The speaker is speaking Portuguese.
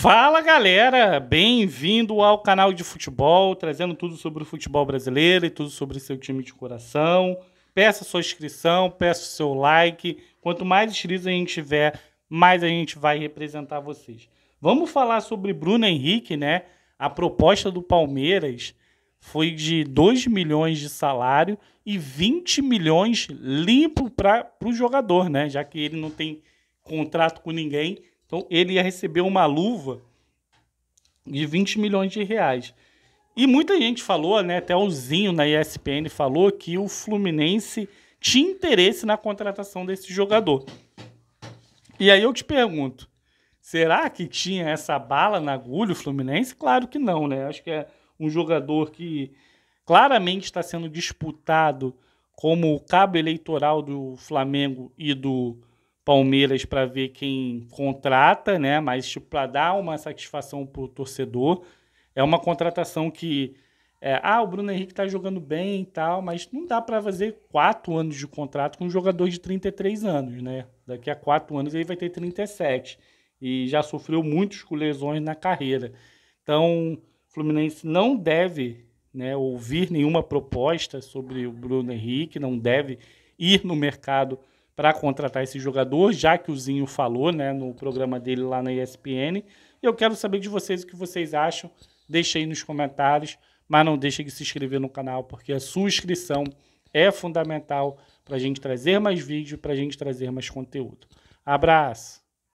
Fala galera, bem-vindo ao canal de futebol, trazendo tudo sobre o futebol brasileiro e tudo sobre seu time de coração. Peça sua inscrição, peça seu like. Quanto mais inscritos a gente tiver, mais a gente vai representar vocês. Vamos falar sobre Bruno Henrique, né? A proposta do Palmeiras foi de 2 milhões de salário e 20 milhões limpo para o jogador, né? Já que ele não tem contrato com ninguém então ele ia receber uma luva de 20 milhões de reais. E muita gente falou, né, até o Zinho na ESPN falou que o Fluminense tinha interesse na contratação desse jogador. E aí eu te pergunto, será que tinha essa bala na agulha o Fluminense? Claro que não, né? Acho que é um jogador que claramente está sendo disputado como o cabo eleitoral do Flamengo e do Palmeiras para ver quem contrata, né? Mas tipo, para dar uma satisfação para o torcedor. É uma contratação que. É, ah, o Bruno Henrique está jogando bem e tal, mas não dá para fazer quatro anos de contrato com um jogador de 33 anos, né? Daqui a quatro anos ele vai ter 37 e já sofreu muitos lesões na carreira. Então, o Fluminense não deve né, ouvir nenhuma proposta sobre o Bruno Henrique, não deve ir no mercado para contratar esse jogador, já que o Zinho falou né, no programa dele lá na ESPN. Eu quero saber de vocês o que vocês acham. Deixa aí nos comentários, mas não deixe de se inscrever no canal, porque a sua inscrição é fundamental para a gente trazer mais vídeo, para a gente trazer mais conteúdo. Abraço!